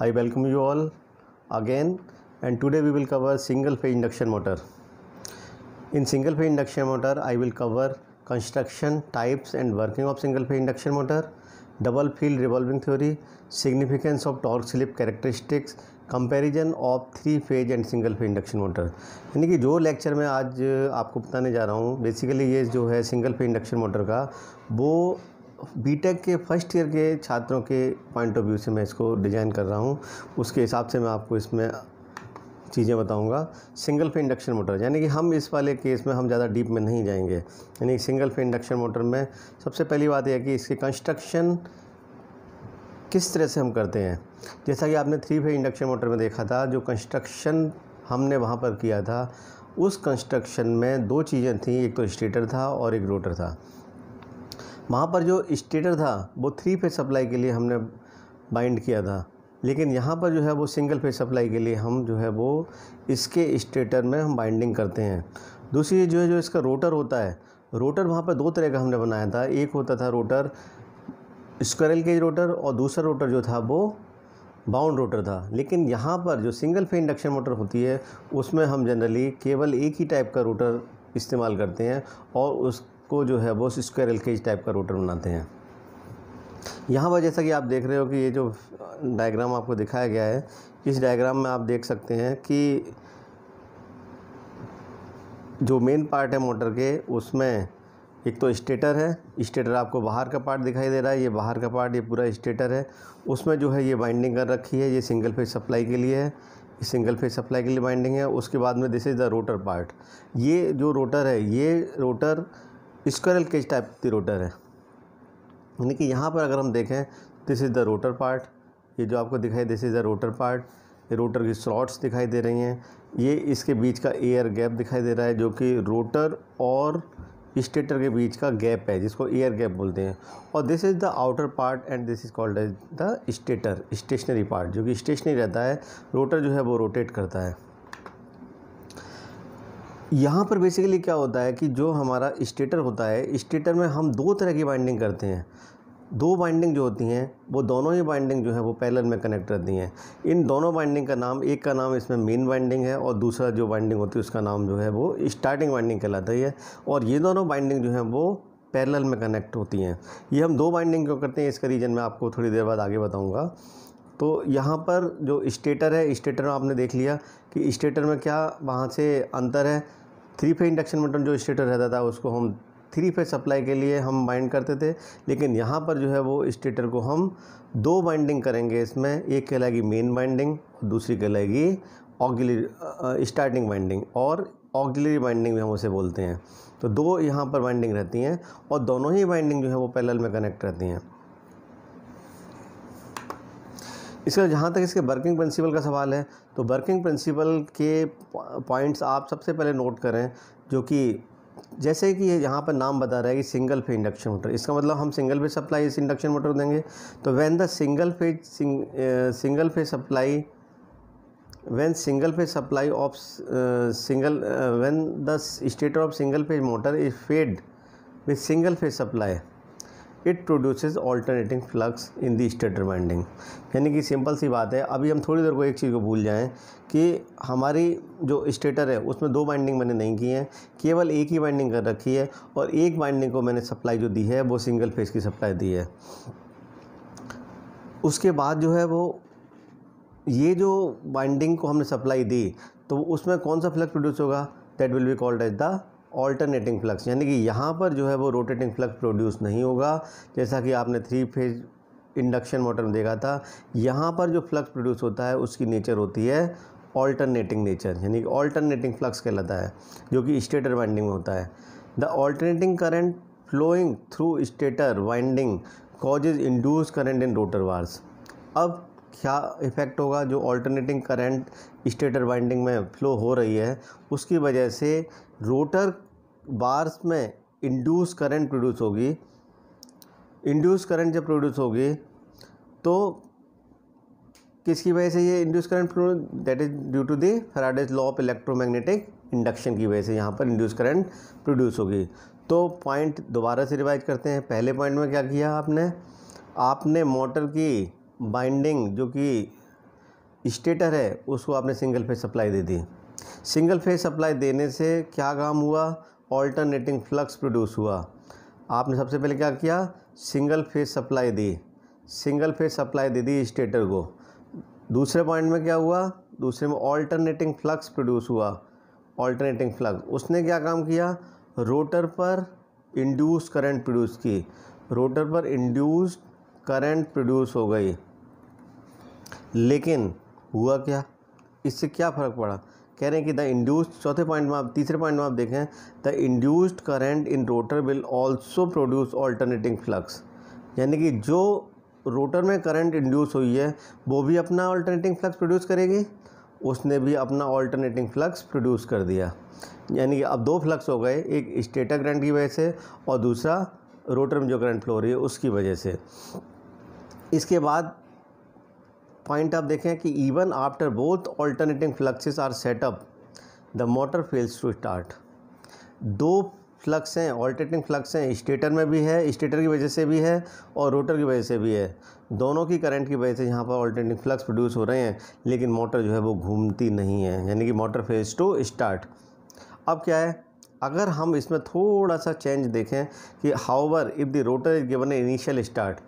I welcome you all again and today we will cover single phase induction motor. In single phase induction motor I will cover construction types and working of single phase induction motor, double field revolving theory, significance of torque slip characteristics, comparison of three phase and single phase induction motor यानी कि जो lecture मैं आज आपको बताने जा रहा हूँ basically ये जो है single phase induction motor का वो बीटेक के फर्स्ट ईयर के छात्रों के पॉइंट ऑफ व्यू से मैं इसको डिज़ाइन कर रहा हूँ उसके हिसाब से मैं आपको इसमें चीज़ें बताऊंगा सिंगल फे इंडक्शन मोटर यानी कि हम इस वाले केस में हम ज़्यादा डीप में नहीं जाएंगे यानी सिंगल फे इंडक्शन मोटर में सबसे पहली बात यह कि इसकी कंस्ट्रक्शन किस तरह से हम करते हैं जैसा कि आपने थ्री फे इंडक्शन मोटर में देखा था जो कंस्ट्रक्शन हमने वहाँ पर किया था उस कंस्ट्रक्शन में दो चीज़ें थी एक तो स्टेटर था और एक रोटर था वहाँ पर जो स्टेटर था वो थ्री फेज सप्लाई के लिए हमने बाइंड किया था लेकिन यहाँ पर जो है वो सिंगल फेज सप्लाई के लिए हम जो है वो इसके स्टेटर में हम बाइंडिंग करते हैं दूसरी जो है जो इसका रोटर होता है रोटर वहाँ पर दो तरह का हमने बनाया था एक होता था रोटर स्क्वेरल केज रोटर और दूसरा रोटर जो था वो बाउंड रोटर था लेकिन यहाँ पर जो सिंगल फे इंडक्शन मोटर होती है उसमें हम जनरली केवल एक ही टाइप का रोटर इस्तेमाल करते हैं और उस को जो है वो स्क्वायर एल टाइप का रोटर बनाते हैं यहाँ पर जैसा कि आप देख रहे हो कि ये जो डायग्राम आपको दिखाया गया है इस डायग्राम में आप देख सकते हैं कि जो मेन पार्ट है मोटर के उसमें एक तो स्टेटर है स्टेटर आपको बाहर का पार्ट दिखाई दे रहा है ये बाहर का पार्ट ये पूरा स्टेटर है उसमें जो है ये बाइंडिंग कर रखी है ये सिंगल फेज सप्लाई के लिए है सिंगल फेज सप्लाई के लिए बाइंडिंग है उसके बाद में this is the rotor part ये जो रोटर है ये रोटर स्क्वायरल केज टाइप की रोटर है यानी कि यहाँ पर अगर हम देखें this is the rotor part ये जो आपको दिखाई this is the rotor part ये रोटर की स्लॉट्स दिखाई दे रही हैं ये इसके बीच का एयर गैप दिखाई दे रहा है जो कि रोटर और स्टेटर के बीच का गैप है जिसको एयर गैप बोलते हैं और this is the outer part and this is called the stator stationary part जो कि स्टेशनरी रहता है रोटर जो है वो रोटेट करता है यहाँ पर बेसिकली क्या होता है कि जो हमारा स्टेटर होता है स्टेटर में हम दो तरह की बाइंडिंग करते हैं दो बाइंडिंग जो होती हैं वो दोनों ही बाइंडिंग जो है वो पैरेलल में कनेक्ट रहती हैं इन दोनों बाइंडिंग का नाम एक का नाम इसमें मेन बाइंडिंग है और दूसरा जो बाइंडिंग होती है उसका नाम जो है वो स्टार्टिंग बाइंडिंग कहलाता है और ये दोनों बाइंडिंग जो है वो पैरेलल में कनेक्ट होती हैं ये हम दो बाइंडिंग क्यों करते हैं इसका रीज़न मैं आपको थोड़ी देर बाद आगे बताऊँगा तो यहाँ पर जो स्टेटर है स्टेटर में आपने देख लिया कि स्टेटर में क्या वहाँ से अंतर है थ्री फे इंडक्शन मोटर जो स्टेटर रहता था उसको हम थ्री फे सप्लाई के लिए हम बाइंड करते थे लेकिन यहाँ पर जो है वो स्टेटर को हम दो बाइंडिंग करेंगे इसमें एक कहलाएगी मेन बाइंडिंग दूसरी कहलाएगी ऑगिलरी स्टार्टिंग बाइंडिंग और ऑगिलरी बाइंडिंग भी हम उसे बोलते हैं तो दो यहाँ पर बाइंडिंग रहती हैं और दोनों ही बाइंडिंग जो है वो पैरेलल में कनेक्ट रहती हैं इसका जहाँ तक इसके वर्किंग प्रिंसिपल का सवाल है तो वर्किंग प्रिंसिपल के पॉइंट्स आप सबसे पहले नोट करें जो कि जैसे कि यहाँ पर नाम बता रहा है कि सिंगल फेज इंडक्शन मोटर इसका मतलब हम सिंगल फेज सप्लाई इस इंडक्शन मोटर देंगे तो when the single phase single phase supply when single phase supply of single when the stator of single phase motor is fed with single phase supply it produces alternating flux in the stator winding यानी कि simple सी बात है अभी हम थोड़ी देर को एक चीज़ को भूल जाएं कि हमारी जो स्टेटर है उसमें दो वाइंडिंग मैंने नहीं की है केवल एक ही वाइंडिंग कर रखी है और एक वाइंडिंग को मैंने सप्लाई जो दी है वो सिंगल फेज की सप्लाई दी है उसके बाद जो है वो ये जो वाइंडिंग को हमने सप्लाई दी तो उसमें कौन सा फ्लक्स प्रोड्यूस होगा that will be called as the alternating flux यानी कि यहाँ पर जो है वो रोटेटिंग फ्लक्स प्रोड्यूस नहीं होगा जैसा कि आपने थ्री फेज इंडक्शन मोटर में देखा था यहाँ पर जो फ्लक्स प्रोड्यूस होता है उसकी नेचर होती है ऑल्टरनेटिंग नेचर यानी कि ऑल्टरनेटिंग फ्लक्स कहलाता है जो कि स्टेटर वाइंडिंग में होता है the alternating current flowing through stator winding causes induce current in rotor bars अब क्या इफ़ेक्ट होगा जो ऑल्टरनेटिंग करंट स्टेटर वाइंडिंग में फ्लो हो रही है उसकी वजह से रोटर बार्स में इंड्यूस करंट प्रोड्यूस होगी इंड्यूस करंट जब प्रोड्यूस होगी तो किसकी वजह से ये induce current that is due to the Faraday's law of electromagnetic induction की वजह से यहाँ पर इंड्यूस करंट प्रोड्यूस होगी तो पॉइंट दोबारा से रिवाइज करते हैं पहले पॉइंट में क्या किया आपने आपने मोटर की बाइंडिंग जो कि स्टेटर है उसको आपने सिंगल फेज सप्लाई दे दी सिंगल फेज सप्लाई देने से क्या काम हुआ ऑल्टरनेटिंग फ्लक्स प्रोड्यूस हुआ आपने सबसे पहले क्या किया सिंगल फेज सप्लाई दी सिंगल फेज सप्लाई दे दी स्टेटर को दूसरे पॉइंट में क्या हुआ दूसरे में ऑल्टरनेटिंग फ्लक्स प्रोड्यूस हुआ ऑल्टरनेटिंग फ्लक्स उसने क्या काम किया रोटर पर इंड्यूस करंट प्रोड्यूस की रोटर पर इंड्यूस करंट प्रोड्यूस हो गई लेकिन हुआ क्या इससे क्या फ़र्क पड़ा कह रहे हैं कि द इंड्यूस्ड चौथे पॉइंट में आप तीसरे पॉइंट में आप देखें the induced current in rotor will also produce alternating flux यानी कि जो रोटर में करंट इंड्यूस हुई है वो भी अपना ऑल्टरनेटिंग फ्लक्स प्रोड्यूस करेगी उसने भी अपना ऑल्टरनेटिंग फ्लक्स प्रोड्यूस कर दिया यानी कि अब दो फ्लक्स हो गए एक स्टेटर करंट की वजह से और दूसरा रोटर में जो करंट फ्लो हो रही है उसकी वजह से इसके बाद पॉइंट आप देखें कि even after both alternating fluxes are set up the motor fails to start दो फ्लक्स हैं ऑल्टरनेटिंग फ्लक्स हैं स्टेटर में भी है स्टेटर की वजह से भी है और रोटर की वजह से भी है दोनों की करंट की वजह से यहाँ पर ऑल्टरनेटिंग फ्लक्स प्रोड्यूस हो रहे हैं लेकिन मोटर जो है वो घूमती नहीं है यानी कि मोटर फेज टू स्टार्ट अब क्या है अगर हम इसमें थोड़ा सा चेंज देखें कि however if the rotor is given a initial start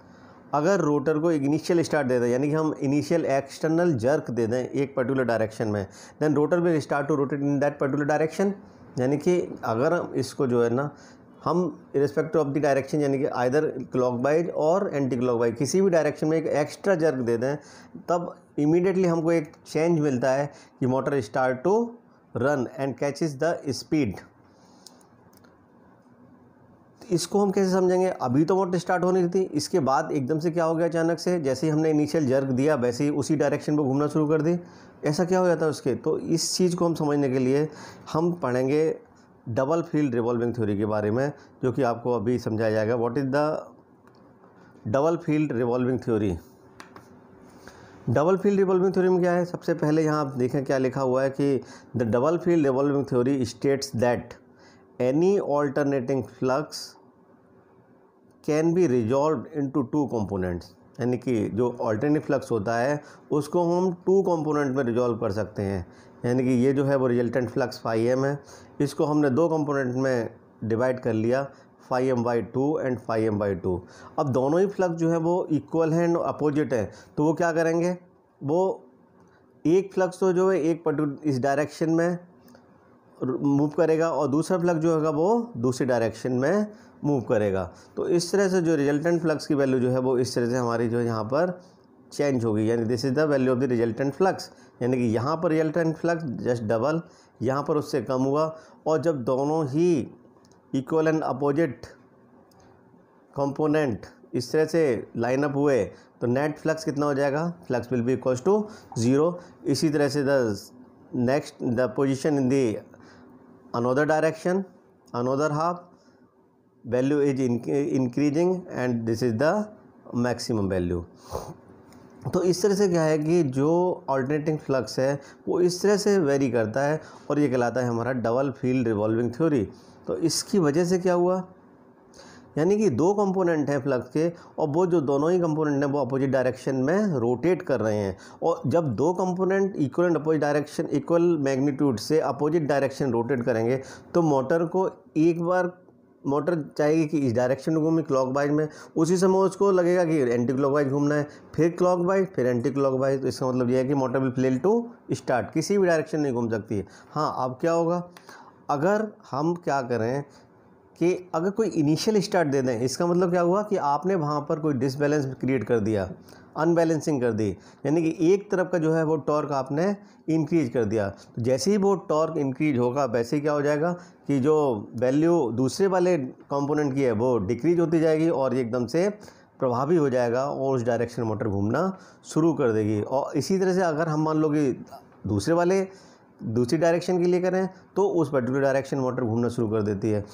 अगर रोटर को इनिशियल स्टार्ट दे दें यानी कि हम इनिशियल एक्सटर्नल जर्क दे दें एक पर्टिकुलर डायरेक्शन में then rotor will start to rotate in that particular direction यानी कि अगर हम इसको जो है ना हम रिस्पेक्ट ऑफ द डायरेक्शन यानी कि क्लॉक क्लॉकवाइज और एंटी क्लॉकवाइज किसी भी डायरेक्शन में एक एक्स्ट्रा जर्क दे दें तब इमीडिएटली हमको एक चेंज मिलता है कि motor start to run and is the speed इसको हम कैसे समझेंगे अभी तो वोट स्टार्ट होनी थी इसके बाद एकदम से क्या हो गया अचानक से जैसे ही हमने इनिशियल जर्क दिया वैसे ही उसी डायरेक्शन पर घूमना शुरू कर दी ऐसा क्या हो जाता है उसके तो इस चीज़ को हम समझने के लिए हम पढ़ेंगे डबल फील्ड रिवॉल्विंग थ्योरी के बारे में जो कि आपको अभी समझाया जाएगा what is the double field revolving theory double field revolving theory में क्या है सबसे पहले यहाँ आप देखें क्या लिखा हुआ है कि the double field revolving theory states that any alternating flux can be resolve into two components यानी कि जो ऑल्टरनेट फ्लक्स होता है उसको हम टू कंपोनेंट में रिजॉल्व कर सकते हैं यानी कि ये जो है वो रिजल्टेंट फ्लक्स फाइव एम है इसको हमने दो कंपोनेंट में डिवाइड कर लिया five M by two and five M by two अब दोनों ही फ्लक्स जो है वो इक्वल हैं एंड अपोजिट हैं तो वो क्या करेंगे वो एक फ्लक्स तो जो है एक पर्टिकुलर इस डायरेक्शन में मूव करेगा और दूसरा फ्लक्स जो होगा वो दूसरी डायरेक्शन में मूव करेगा तो इस तरह से जो रिजल्टेंट फ्लक्स की वैल्यू जो है वो इस तरह से हमारी जो यहाँ पर चेंज होगी यानी this is the value of the resultant flux यानी कि यहाँ पर रिजल्टेंट फ्लक्स जस्ट डबल यहाँ पर उससे कम हुआ और जब दोनों ही इक्वल एंड अपोजिट कंपोनेंट इस तरह से लाइन अप हुए तो नेट फ्लक्स कितना हो जाएगा flux will be equal to zero इसी तरह से the next the position in the another direction another half value is increasing and this is the maximum value तो इस तरह से क्या है कि जो ऑल्टरनेटिंग फ्लक्स है वो इस तरह से वेरी करता है और ये कहलाता है हमारा डबल फील्ड रिवॉल्विंग थ्योरी तो इसकी वजह से क्या हुआ यानी कि दो कंपोनेंट हैं फ्लक्स के और वो जो दोनों ही कंपोनेंट हैं वो अपोजिट डायरेक्शन में रोटेट कर रहे हैं और जब दो component equal and opposite direction equal magnitude से अपोजिट डायरेक्शन रोटेट करेंगे तो मोटर को एक बार मोटर चाहेगी कि इस डायरेक्शन में घूमी क्लॉक में उसी समय उसको लगेगा कि एंटी क्लॉक घूमना है फिर क्लॉक फिर एंटी क्लॉक तो इसका मतलब यह है कि motor will fail to start किसी भी डायरेक्शन में घूम सकती है हाँ अब क्या होगा अगर हम क्या करें कि अगर कोई इनिशियल स्टार्ट दे दें इसका मतलब क्या हुआ कि आपने वहाँ पर कोई डिसबैलेंस क्रिएट कर दिया अनबैलेंसिंग कर दी यानी कि एक तरफ का जो है वो टॉर्क आपने इंक्रीज कर दिया तो जैसे ही वो टॉर्क इंक्रीज होगा वैसे ही क्या हो जाएगा कि जो वैल्यू दूसरे वाले कंपोनेंट की है वो डिक्रीज होती जाएगी और ये एकदम से प्रभावी हो जाएगा और उस डायरेक्शन मोटर घूमना शुरू कर देगी और इसी तरह से अगर हम मान लो कि दूसरे वाले दूसरी डायरेक्शन के लिए करें तो उस पर्टिकुलर डायरेक्शन मोटर घूमना शुरू कर देती है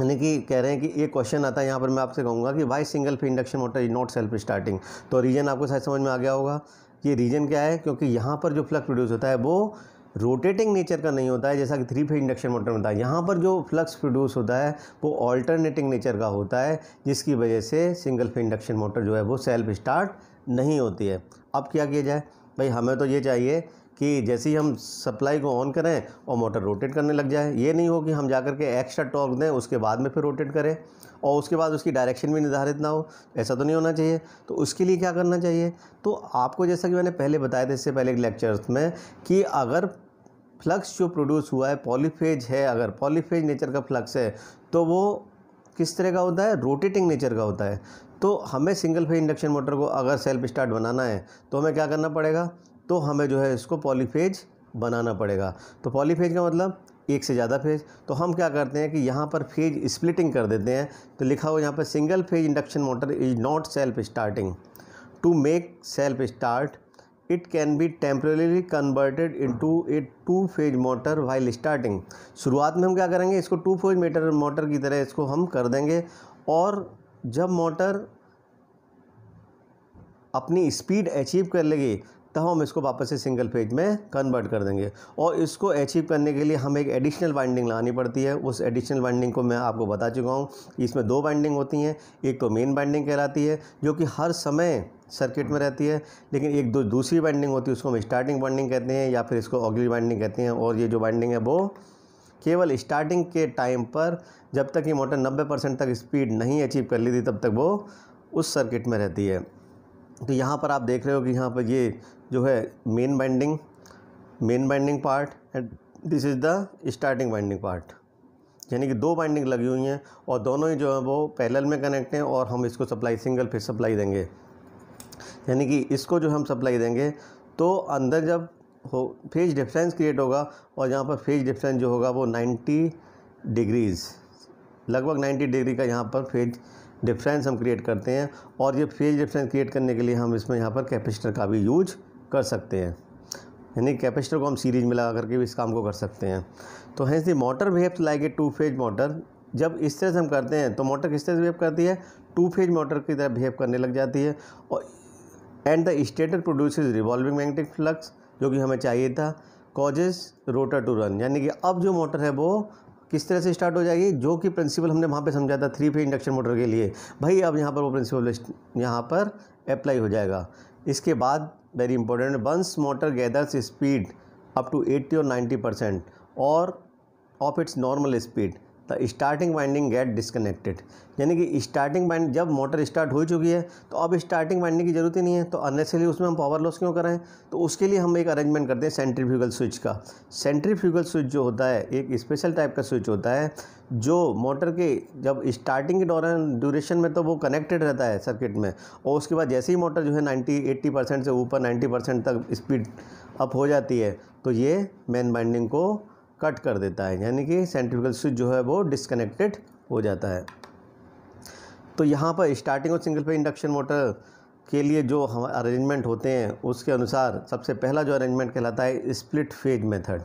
यानी कि कह रहे हैं कि एक क्वेश्चन आता है यहाँ पर मैं आपसे कहूँगा कि why single phase induction motor is not self starting तो रीजन आपको शायद समझ में आ गया होगा ये रीजन क्या है क्योंकि यहाँ पर जो फ्लक्स प्रोड्यूस होता है वो रोटेटिंग नेचर का नहीं होता है जैसा कि थ्री फेज इंडक्शन मोटर में था है यहाँ पर जो फ्लक्स प्रोड्यूस होता है वो ऑल्टरनेटिंग नेचर का होता है जिसकी वजह से सिंगल फेज इंडक्शन मोटर जो है वो सेल्फ स्टार्ट नहीं होती है अब क्या किया जाए भाई हमें तो ये चाहिए कि जैसे ही हम सप्लाई को ऑन करें और मोटर रोटेट करने लग जाए ये नहीं हो कि हम जा के एक्स्ट्रा टॉर्क दें उसके बाद में फिर रोटेट करें और उसके बाद उसकी डायरेक्शन भी निर्धारित ना हो ऐसा तो नहीं होना चाहिए तो उसके लिए क्या करना चाहिए तो आपको जैसा कि मैंने पहले बताया था इससे पहले लेक्चर्स में कि अगर फ्लक्स जो प्रोड्यूस हुआ है पॉलीफेज है अगर पॉलीफेज नेचर का फ्लक्स है तो वो किस तरह का होता है रोटेटिंग नेचर का होता है तो हमें सिंगल फेज इंडक्शन मोटर को अगर सेल्फ स्टार्ट बनाना है तो हमें क्या करना पड़ेगा तो हमें जो है इसको पॉलीफेज बनाना पड़ेगा तो पॉलीफेज का मतलब एक से ज़्यादा फेज तो हम क्या करते हैं कि यहाँ पर फेज स्प्लिटिंग कर देते हैं तो लिखा हुआ यहाँ पर single phase induction motor is not self starting to make self start it can be temporary converted into a two phase motor while starting शुरुआत में हम क्या करेंगे इसको टू फेज मीटर मोटर की तरह इसको हम कर देंगे और जब मोटर अपनी स्पीड अचीव कर लेगी तब हम इसको वापस से सिंगल पेज में कन्वर्ट कर देंगे और इसको अचीव करने के लिए हमें एक एडिशनल बाइंडिंग लानी पड़ती है उस एडिशनल बाइंडिंग को मैं आपको बता चुका हूँ इसमें दो बाइंडिंग होती हैं एक तो मेन बाइंडिंग कहलाती है जो कि हर समय सर्किट में रहती है लेकिन एक दो दूसरी बाइंडिंग होती है उसको हम स्टार्टिंग बाइंडिंग कहते हैं या फिर इसको ऑगली बाइंडिंग कहते हैं और ये जो बाइंडिंग है वो केवल स्टार्टिंग के टाइम पर जब तक ये मोटर 90 परसेंट तक स्पीड नहीं अचीव कर ली थी तब तक वो उस सर्किट में रहती है तो यहाँ पर आप देख रहे हो कि यहाँ पर ये जो है main winding main winding part and this is the starting winding part यानी कि दो बाइंडिंग लगी हुई हैं और दोनों ही जो है वो पैरेलल में कनेक्ट हैं और हम इसको सप्लाई सिंगल फिर सप्लाई देंगे यानी कि इसको जो हम सप्लाई देंगे तो अंदर जब हो फेज डिफरेंस क्रिएट होगा और यहाँ पर फेज डिफरेंस जो होगा वो 90 डिग्रीज़ लगभग 90 डिग्री का यहाँ पर फेज डिफरेंस हम क्रिएट करते हैं और ये फेज डिफरेंस क्रिएट करने के लिए हम इसमें यहाँ पर कैपेसिटर का भी यूज कर सकते हैं यानी कैपेसिटर को हम सीरीज में लगा करके भी इस काम को कर सकते हैं तो hence the motor behaves like a two phase motor जब इस तरह से हम करते हैं तो मोटर किस तरह से बिहेव करती है टू फेज मोटर की तरह बिहेव करने लग जाती है और and the stator produce revolving magnetic flux जो कि हमें चाहिए था कॉजेज रोटर टू रन यानी कि अब जो मोटर है वो किस तरह से स्टार्ट हो जाएगी जो कि प्रिंसिपल हमने वहाँ पे समझा था थ्री फेज इंडक्शन मोटर के लिए भाई अब यहाँ पर वो प्रिंसिपल यहाँ पर अप्लाई हो जाएगा इसके बाद very important once motor gathers speed up to eighty और नाइन्टी परसेंट और of its normal speed the starting winding get disconnected यानी कि स्टार्टिंग वाइंड जब मोटर स्टार्ट हो चुकी है तो अब स्टार्टिंग वाइंडिंग की ज़रूरत ही नहीं है तो अननेसरी उसमें हम पावर लॉस क्यों करें तो उसके लिए हम एक अरेंजमेंट करते हैं सेंट्रीफ्यूगल स्विच का सेंट्रीफ्यूगल स्विच जो होता है एक स्पेशल टाइप का स्विच होता है जो मोटर के जब स्टार्टिंग के दौरान ड्यूरेशन में तो वो कनेक्टेड रहता है सर्किट में और उसके बाद जैसे ही मोटर जो है नाइन्टी एट्टी परसेंट से ऊपर नाइन्टी परसेंट तक स्पीड अप हो जाती है तो ये मेन बाइंडिंग को कट कर देता है यानी कि सेंट्रिफिकल स्विच जो है वो डिसकनेक्टेड हो जाता है तो यहाँ पर स्टार्टिंग और सिंगल पे इंडक्शन मोटर के लिए जो हम अरेंजमेंट होते हैं उसके अनुसार सबसे पहला जो अरेंजमेंट कहलाता है स्प्लिट फेज मेथड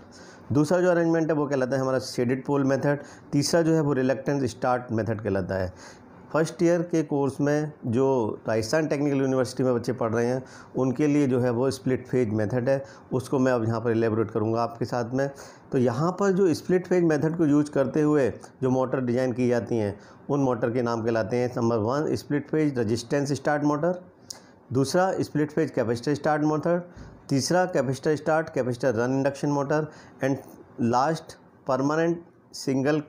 दूसरा जो अरेंजमेंट है वो कहलाता है हमारा शेडेड पोल मेथड तीसरा जो है वो रिलेक्टेंस स्टार्ट मेथड कहलाता है फर्स्ट ईयर के कोर्स में जो राजस्थान टेक्निकल यूनिवर्सिटी में बच्चे पढ़ रहे हैं उनके लिए जो है वो स्प्लिट फेज मेथड है उसको मैं अब यहाँ पर एलेबोरेट करूँगा आपके साथ में तो यहाँ पर जो स्प्लिट फेज मेथड को यूज करते हुए जो मोटर डिज़ाइन की जाती हैं उन मोटर के नाम कहलाते हैं number one split phase resistance start motor दूसरा split phase capacitor start motor तीसरा capacitor start capacitor run induction motor and last permanent single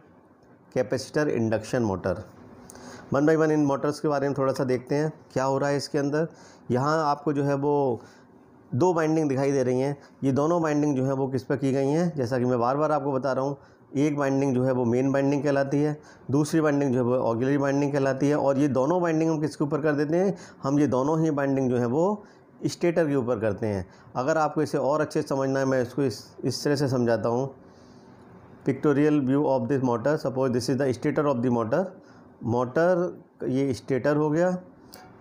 capacitor induction motor one by one इन मोटर्स के बारे में थोड़ा सा देखते हैं क्या हो रहा है इसके अंदर यहाँ आपको जो है वो दो बाइंडिंग दिखाई दे रही हैं ये दोनों बाइंडिंग जो है वो किस पर की गई हैं जैसा कि मैं बार बार आपको बता रहा हूँ एक बाइंडिंग जो है वो मेन बाइंडिंग कहलाती है दूसरी बाइंडिंग जो है वो ऑगुलरी बाइंडिंग कहलाती है और ये दोनों बाइंडिंग हम किसके ऊपर कर देते हैं हम ये दोनों ही बाइंडिंग जो है वो स्टेटर के ऊपर करते हैं अगर आपको इसे और अच्छे समझना है मैं इसको इस इस तरह से समझाता हूँ pictorial view of this motor suppose this is the stator of the motor motor ये स्टेटर हो गया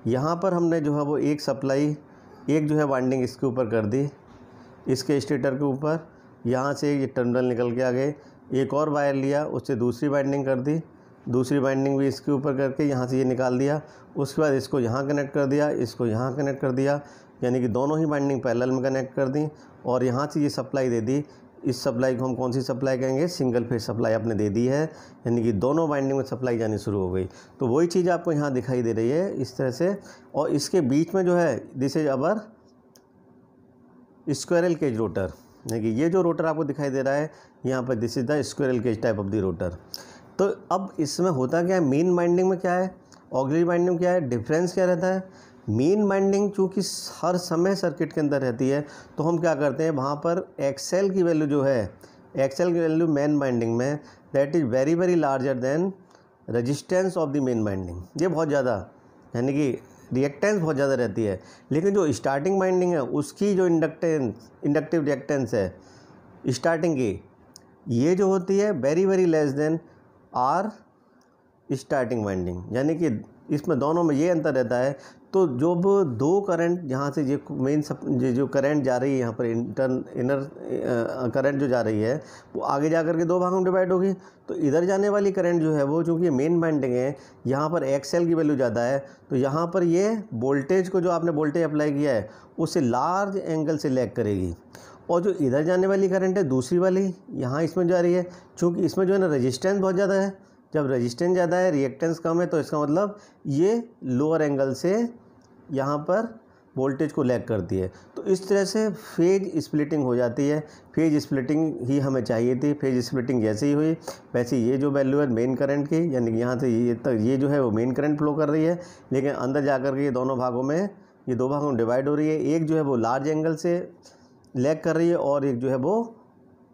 यहाँ पर हमने जो है वो एक सप्लाई एक जो है वाइंडिंग इसके ऊपर कर दी इसके स्टेटर के ऊपर यहाँ से ये टर्मिनल निकल के आ गए एक और वायर लिया उससे दूसरी वाइंडिंग कर दी दूसरी वाइंडिंग भी इसके ऊपर करके यहाँ से ये निकाल दिया उसके बाद इसको यहाँ कनेक्ट कर दिया इसको यहाँ कनेक्ट कर दिया यानी कि दोनों ही वाइंडिंग पैरेलल में कनेक्ट कर दी और यहाँ से ये सप्लाई दे दी इस सप्लाई को हम कौन सी सप्लाई कहेंगे सिंगल फेज सप्लाई आपने दे दी है यानी कि दोनों वाइंडिंग में सप्लाई जानी शुरू हो गई तो वही चीज़ आपको यहाँ दिखाई दे रही है इस तरह से और इसके बीच में जो है this is our squirrel cage rotor यानी कि ये जो रोटर आपको दिखाई दे रहा है यहाँ पर this is the squirrel cage type of the rotor तो अब इसमें होता क्या है मेन बाइंडिंग में क्या है ऑगली बाइंडिंग क्या है डिफरेंस क्या रहता है मेन वाइंडिंग चूँकि हर समय सर्किट के अंदर रहती है तो हम क्या करते हैं वहाँ पर एक्सेल की वैल्यू जो है एक्सेल की वैल्यू मेन बाइंडिंग में that is very very larger than resistance of the main winding ये बहुत ज़्यादा यानी कि रिएक्टेंस बहुत ज़्यादा रहती है लेकिन जो स्टार्टिंग बाइंडिंग है उसकी जो इंडक्टेंस इंडक्टिव रिएक्टेंस है स्टार्टिंग की ये जो होती है very very less than our starting winding यानी कि इसमें दोनों में ये अंतर रहता है तो जब दो करंट यहाँ से ये मेन सब ये जो करंट जा रही है यहाँ पर इंटरन इनर करंट जो जा रही है वो आगे जा करके दो भागों में डिवाइड होगी तो इधर जाने वाली करंट जो है वो चूँकि मेन बाइंडिंग है यहाँ पर एक्सेल की वैल्यू ज़्यादा है तो यहाँ पर ये वोल्टेज को जो आपने वोल्टेज अप्लाई किया है उसे लार्ज एंगल से लैग करेगी और जो इधर जाने वाली करंट है दूसरी वाली यहाँ इसमें जा रही है चूँकि इसमें जो है ना रजिस्टेंस बहुत ज़्यादा है जब रेजिस्टेंस ज़्यादा है रिएक्टेंस कम है तो इसका मतलब ये लोअर एंगल से यहाँ पर वोल्टेज को लैग करती है तो इस तरह से फेज स्प्लिटिंग हो जाती है फेज स्प्लिटिंग ही हमें चाहिए थी फेज स्प्लिटिंग जैसे ही हुई वैसे ये जो वैल्यू है मेन करंट की यानी कि यहाँ से ये तक ये जो है वो मेन करंट फ्लो कर रही है लेकिन अंदर जा कर के ये दोनों भागों में ये दो भागों में डिवाइड हो रही है एक जो है वो लार्ज एंगल से लैग कर रही है और एक जो है वो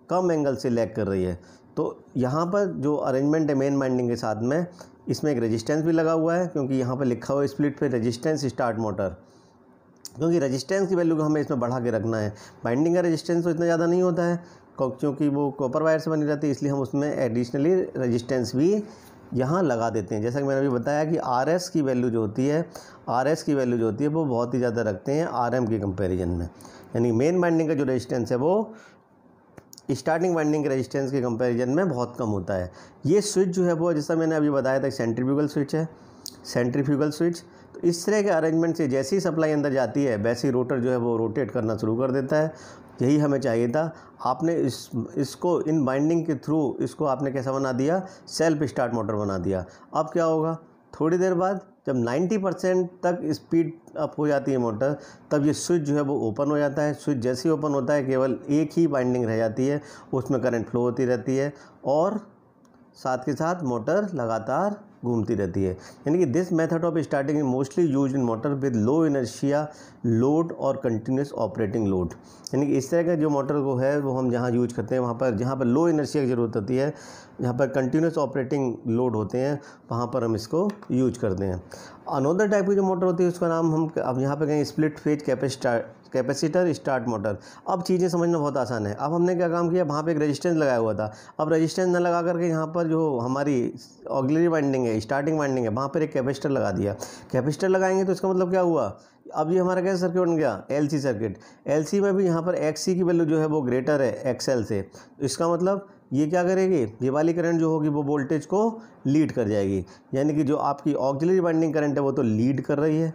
कम एंगल से लैग कर रही है तो यहाँ पर जो अरेंजमेंट है मेन माइंडिंग के साथ में इसमें एक रेजिस्टेंस भी लगा हुआ है क्योंकि यहाँ पर लिखा हुआ स्प्लिट पे रेजिस्टेंस स्टार्ट मोटर क्योंकि रेजिस्टेंस की वैल्यू को हमें इसमें बढ़ा के रखना है बाइंडिंग का रेजिस्टेंस तो इतना ज़्यादा नहीं होता है क्योंकि वो कॉपर वायर से बनी रहती है इसलिए हम उसमें एडिशनली रजिस्टेंस भी यहाँ लगा देते हैं जैसा कि मैंने अभी बताया कि आर एस की वैल्यू जो होती है आर एस की वैल्यू जो होती है वो बहुत ही ज़्यादा रखते हैं आर एम के कंपेरिजन में यानी मेन बाइंडिंग का जो रजिस्टेंस है वो स्टार्टिंग वाइंडिंग के रेजिस्टेंस के कंपैरिजन में बहुत कम होता है ये स्विच जो है वो जैसा मैंने अभी बताया था सेंट्रीफ्यूगल स्विच है सेंट्रीफ्यूगल स्विच तो इस तरह के अरेंजमेंट से जैसी सप्लाई अंदर जाती है ही रोटर जो है वो रोटेट करना शुरू कर देता है यही हमें चाहिए था आपने इस इसको इन बाइंडिंग के थ्रू इसको आपने कैसा बना दिया सेल्फ स्टार्ट मोटर बना दिया अब क्या होगा थोड़ी देर बाद जब 90 परसेंट तक स्पीड अप हो जाती है मोटर तब ये स्विच जो है वो ओपन हो जाता है स्विच जैसे ही ओपन होता है केवल एक ही बाइंडिंग रह जाती है उसमें करंट फ्लो होती रहती है और साथ के साथ मोटर लगातार घूमती रहती है यानी कि this method of starting is mostly use in motor with low inertia load और कंटिन्यूस ऑपरेटिंग लोड यानी कि इस तरह का जो मोटर वो है वो हम जहाँ यूज करते हैं वहाँ पर जहाँ पर लो इनर्शिया की ज़रूरत होती है जहाँ पर कंटिन्यूस ऑपरेटिंग लोड होते हैं वहाँ पर हम इसको यूज करते हैं अनोदर टाइप की जो मोटर होती है उसका नाम हम अब यहाँ पे कहेंगे split phase capacitor capacitor start motor अब चीज़ें समझना बहुत आसान है अब हमने क्या काम किया वहाँ पे एक रेजिस्टेंस लगाया हुआ था अब रेजिस्टेंस न लगा करके यहाँ पर जो हमारी ऑगलरी वाइंडिंग है स्टार्टिंग वाइंडिंग है वहाँ पर एक कैपेसिटर लगा दिया कैपेसिटर लगाएंगे तो इसका मतलब क्या हुआ अब ये हमारा क्या सर्किट बन गया एल सर्किट एल में भी यहाँ पर एक्स की वैल्यू जो है वो ग्रेटर है एक्सएल से इसका मतलब ये क्या करेगी ये वाली करंट जो होगी वो वोल्टेज को लीड कर जाएगी यानी कि जो आपकी ऑक्जिलरी वाइंडिंग करंट है वो तो लीड कर रही है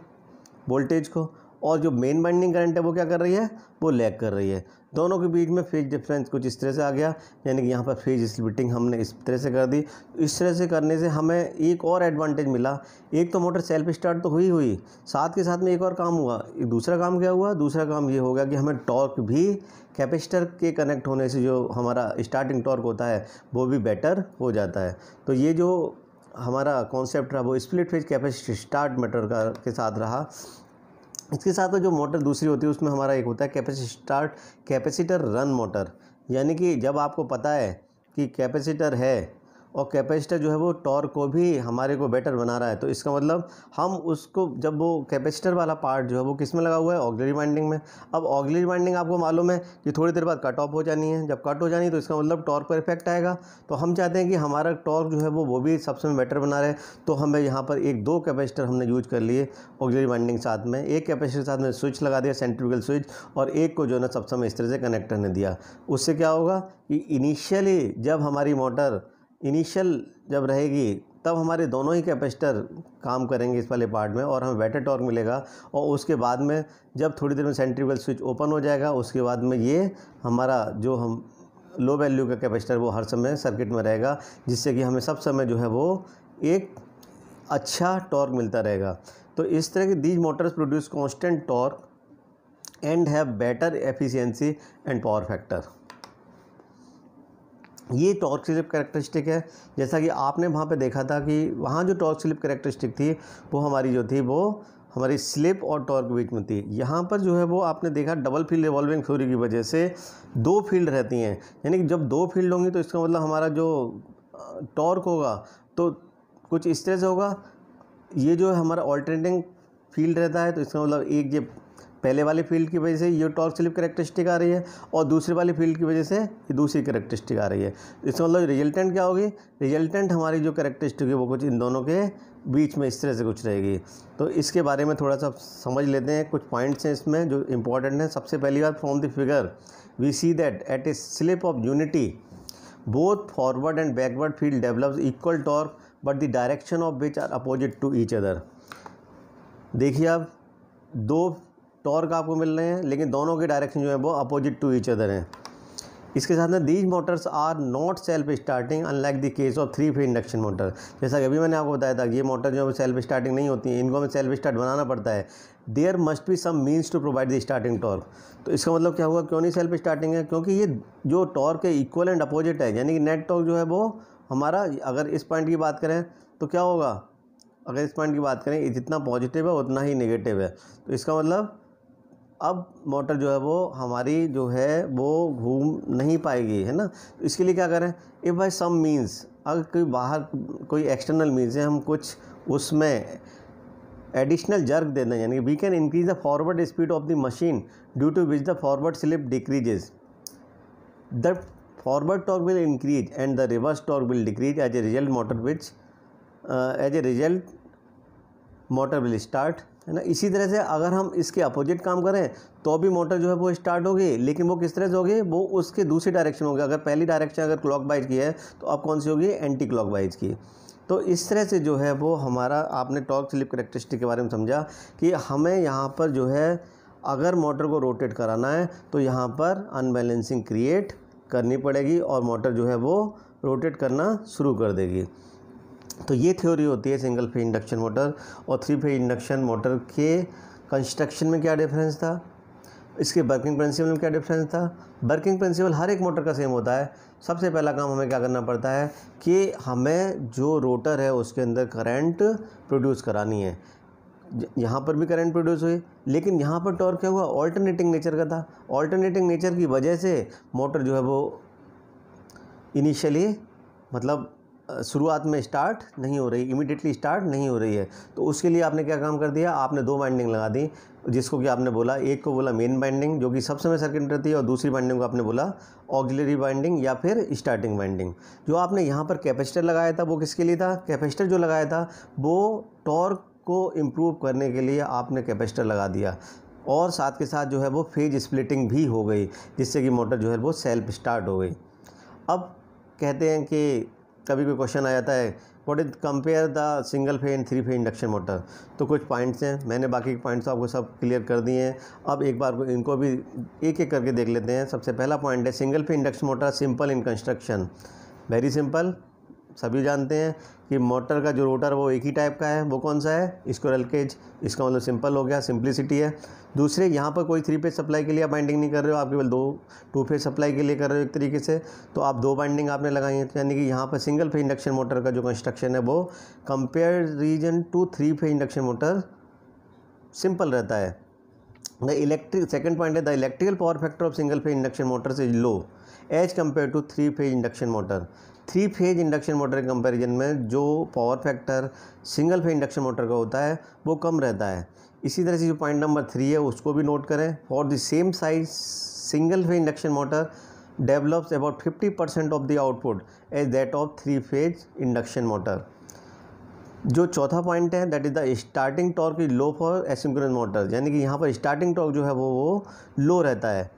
वोल्टेज को और जो मेन बाइंडिंग करंट है वो क्या कर रही है वो लैग कर रही है दोनों के बीच में फेज डिफरेंस कुछ इस तरह से आ गया यानी कि यहाँ पर फेज स्प्लिटिंग हमने इस तरह से कर दी इस तरह से करने से हमें एक और एडवांटेज मिला एक तो मोटर सेल्फ स्टार्ट तो हुई हुई साथ के साथ में एक और काम हुआ दूसरा काम क्या हुआ दूसरा काम ये हो गया कि हमें टॉर्क भी कैपेसिटर के कनेक्ट होने से जो हमारा स्टार्टिंग टॉर्क होता है वो भी बेटर हो जाता है तो ये जो हमारा कॉन्सेप्ट रहा वो split phase capacity start motor का के साथ रहा इसके साथ में जो मोटर दूसरी होती है उसमें हमारा एक होता है capacity start capacitor run motor यानी कि जब आपको पता है कि कैपेसिटर है और कैपेसिटर जो है वो टॉर्क को भी हमारे को बेटर बना रहा है तो इसका मतलब हम उसको जब वो कैपेसिटर वाला पार्ट जो है वो किस में लगा हुआ है ऑगलरी बाइंडिंग में अब ऑगलरी बाइंडिंग आपको मालूम है कि थोड़ी देर बाद कट ऑफ हो जानी है जब कट हो जानी तो इसका मतलब टॉर्क पर इफेक्ट आएगा तो हम चाहते हैं कि हमारा टॉर्क जो है वो वो भी सबसे बेटर बना रहे तो हमें यहाँ पर एक दो कैपेसिटर हमने यूज कर लिए ऑगलरी बाइंडिंग साथ में एक कैपेसिटर साथ में स्विच लगा दिया सेंट्रिकल स्विच और एक को जो है ना सबसे इस तरह से कनेक्टर ने दिया उससे क्या होगा कि इनिशियली जब हमारी मोटर इनिशियल जब रहेगी तब हमारे दोनों ही कैपेसिटर काम करेंगे इस वाले पार्ट में और हमें बेटर टॉर्क मिलेगा और उसके बाद में जब थोड़ी देर में सेंट्रीवल स्विच ओपन हो जाएगा उसके बाद में ये हमारा जो हम लो वैल्यू का कैपेसिटर वो हर समय सर्किट में रहेगा जिससे कि हमें सब समय जो है वो एक अच्छा टॉर्क मिलता रहेगा तो इस तरह की these motors produce constant torque and have better efficiency and power factor ये टॉर्क स्लिप करेक्टरिस्टिक है जैसा कि आपने वहाँ पे देखा था कि वहाँ जो टॉर्क स्लिप करेक्टरिस्टिक थी वो हमारी जो थी वो हमारी स्लिप और टॉर्क बीच में थी यहाँ पर जो है वो आपने देखा डबल फील्ड रिवॉल्विंग थ्योरी की वजह से दो फील्ड रहती हैं यानी कि जब दो फील्ड होंगी तो इसका मतलब हमारा जो टॉर्क होगा तो कुछ इस तरह से होगा ये जो है हमारा ऑल्टरनेटिंग फील्ड रहता है तो इसका मतलब एक जब पहले वाले फील्ड की वजह से ये टॉर्क स्लिप करेक्टरिस्टिक आ रही है और दूसरे वाले फील्ड की वजह से ये दूसरी करेक्टरिस्टिक आ रही है इसका मतलब रिजल्टेंट क्या होगी रिजल्टेंट हमारी जो करेक्टरिस्टिक है वो कुछ इन दोनों के बीच में इस तरह से कुछ रहेगी तो इसके बारे में थोड़ा सा समझ लेते हैं कुछ पॉइंट्स हैं इसमें जो इंपॉर्टेंट हैं सबसे पहली बात from the figure we see that at a slip of unity both forward and backward field develops equal torque but the direction of which are opposite to each other देखिए आप दो टॉर्क आपको मिल रहे हैं लेकिन दोनों के डायरेक्शन जो है वो अपोजिट टू ईच अदर हैं इसके साथ में these motors are not self starting unlike the case of three phase induction motor जैसा कि अभी मैंने आपको बताया था कि ये मोटर जो है सेल्फ स्टार्टिंग नहीं होती है इनको हमें सेल्फ स्टार्ट बनाना पड़ता है there must be some means to provide the starting torque तो इसका मतलब क्या हुआ क्यों नहीं सेल्फ स्टार्टिंग है क्योंकि ये जो टॉर्क है इक्वल एंड अपोजिट है यानी कि नेट टॉर्क जो है वो हमारा अगर इस पॉइंट की बात करें तो क्या होगा अगर इस पॉइंट की बात करें जितना पॉजिटिव है उतना ही नेगेटिव है तो इसका मतलब अब मोटर जो है वो हमारी जो है वो घूम नहीं पाएगी है ना इसके लिए क्या करें इफ़ बाई सम मीन्स अगर कोई बाहर कोई एक्सटर्नल मीन्स है हम कुछ उसमें एडिशनल जर्क देना यानी we can increase the forward speed of the machine due to which the forward slip decreases the forward torque will increase and the reverse torque will decrease as a result motor which as a result motor will start है ना इसी तरह से अगर हम इसके opposite काम करें तो भी मोटर जो है वो स्टार्ट होगी लेकिन वो किस तरह से होगी वो उसके दूसरी डायरेक्शन होगी अगर पहली डायरेक्शन अगर वाइज़ की है तो अब कौन सी होगी एंटी वाइज़ की तो इस तरह से जो है वो हमारा आपने टॉर्क स्लिप करेक्टरिस्टिक के बारे में समझा कि हमें यहाँ पर जो है अगर मोटर को रोटेट कराना है तो यहाँ पर अनबैलेंसिंग क्रिएट करनी पड़ेगी और मोटर जो है वो रोटेट करना शुरू कर देगी तो ये थ्योरी होती है सिंगल फेज इंडक्शन मोटर और थ्री फेज इंडक्शन मोटर के कंस्ट्रक्शन में क्या डिफरेंस था इसके वर्किंग प्रिंसिपल में क्या डिफरेंस था वर्किंग प्रिंसिपल हर एक मोटर का सेम होता है सबसे पहला काम हमें क्या करना पड़ता है कि हमें जो रोटर है उसके अंदर करंट प्रोड्यूस करानी है यहाँ पर भी करंट प्रोड्यूस हुई लेकिन यहाँ पर टॉर्क क्या हुआ ऑल्टरनेटिंग नेचर का था ऑल्टरनेटिंग नेचर की वजह से मोटर जो है वो इनिशियली मतलब शुरुआत में स्टार्ट नहीं हो रही इमिडिएटली स्टार्ट नहीं हो रही है तो उसके लिए आपने क्या काम कर दिया आपने दो बाइंडिंग लगा दी जिसको कि आपने बोला एक को बोला मेन बाइंडिंग जो कि सबसे में सर्किट रहती है और दूसरी बाइंडिंग को आपने बोला ऑगजिलरी बाइंडिंग या फिर स्टार्टिंग बाइंडिंग जो आपने यहाँ पर कैपेसिटर लगाया था वो किसके लिए था कैपेसिटर जो लगाया था वो टॉर्क को इम्प्रूव करने के लिए आपने कैपेसिटर लगा दिया और साथ के साथ जो है वो फेज स्प्लिटिंग भी हो गई जिससे कि मोटर जो है वो सेल्फ स्टार्ट हो गई अब कहते हैं कि कभी कोई क्वेश्चन आ जाता है what is compare the single phase and three phase induction motor तो कुछ पॉइंट्स हैं मैंने बाकी के पॉइंट्स तो आपको सब क्लियर कर दिए हैं अब एक बार इनको भी एक एक करके देख लेते हैं सबसे पहला पॉइंट है single phase induction motor simple in construction very simple सभी जानते हैं कि मोटर का जो रोटर वो एक ही टाइप का है वो कौन सा है स्क्वेरल केज इसका मतलब सिंपल हो गया सिंप्लिसिटी है दूसरे यहाँ पर कोई थ्री फेज सप्लाई के लिए आप बाइंडिंग नहीं कर रहे हो आप केवल दो टू फेज सप्लाई के लिए कर रहे हो एक तरीके से तो आप दो बाइंडिंग आपने लगाई है यानी कि यहाँ पर सिंगल फेज इंडक्शन मोटर का जो कंस्ट्रक्शन है वो comparison to three phase induction motor simple रहता है द इलेक्ट्रिक सेकेंड पॉइंट है the electrical power factor of single phase induction motor is low as compare to three phase induction motor three phase induction motor के comparison में जो power factor single phase induction motor का होता है वो कम रहता है इसी तरह से जो पॉइंट नंबर थ्री है उसको भी नोट करें for the same size single phase induction motor develops about fifty percent of the output as that of three phase induction motor जो चौथा पॉइंट है that is the starting torque is low for asynchronous motor यानी कि यहाँ पर starting torque जो है वो वो लो रहता है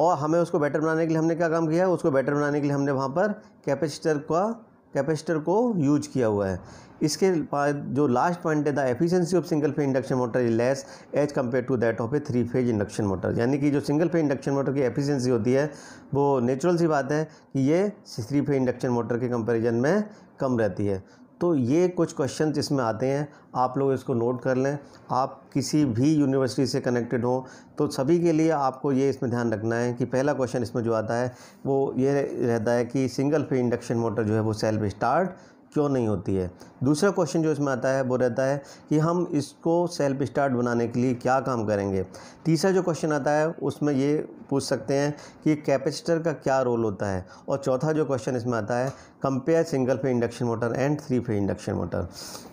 और हमें उसको बेटर बनाने के लिए हमने क्या काम किया है उसको बेटर बनाने के लिए हमने वहाँ पर कैपेसिटर का कैपेसिटर को यूज किया हुआ है इसके बाद जो लास्ट पॉइंट है the efficiency of single phase induction motor is less as compare to that of a three phase induction motor यानी कि जो सिंगल फेज इंडक्शन मोटर की एफिशिएंसी होती है वो नेचुरल सी बात है कि ये थ्री फेज इंडक्शन मोटर के कंपैरिजन में कम रहती है तो ये कुछ क्वेश्चन इसमें आते हैं आप लोग इसको नोट कर लें आप किसी भी यूनिवर्सिटी से कनेक्टेड हो तो सभी के लिए आपको ये इसमें ध्यान रखना है कि पहला क्वेश्चन इसमें जो आता है वो ये रहता है कि सिंगल फे इंडक्शन मोटर जो है वो सेल्फ स्टार्ट क्यों नहीं होती है दूसरा क्वेश्चन जो इसमें आता है वो रहता है कि हम इसको सेल्फ स्टार्ट बनाने के लिए क्या काम करेंगे तीसरा जो क्वेश्चन आता है उसमें ये पूछ सकते हैं कि कैपेसिटर का क्या रोल होता है और चौथा जो क्वेश्चन इसमें आता है compare single phase induction motor and three phase induction motor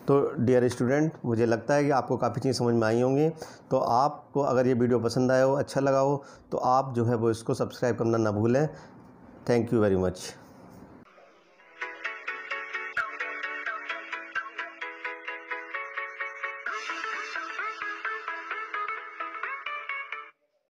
तो डियर स्टूडेंट मुझे लगता है कि आपको काफ़ी चीज़ समझ में आई होंगी तो आपको अगर ये वीडियो पसंद आया हो अच्छा लगा हो तो आप जो है वो इसको सब्सक्राइब करना ना भूलें थैंक यू वेरी मच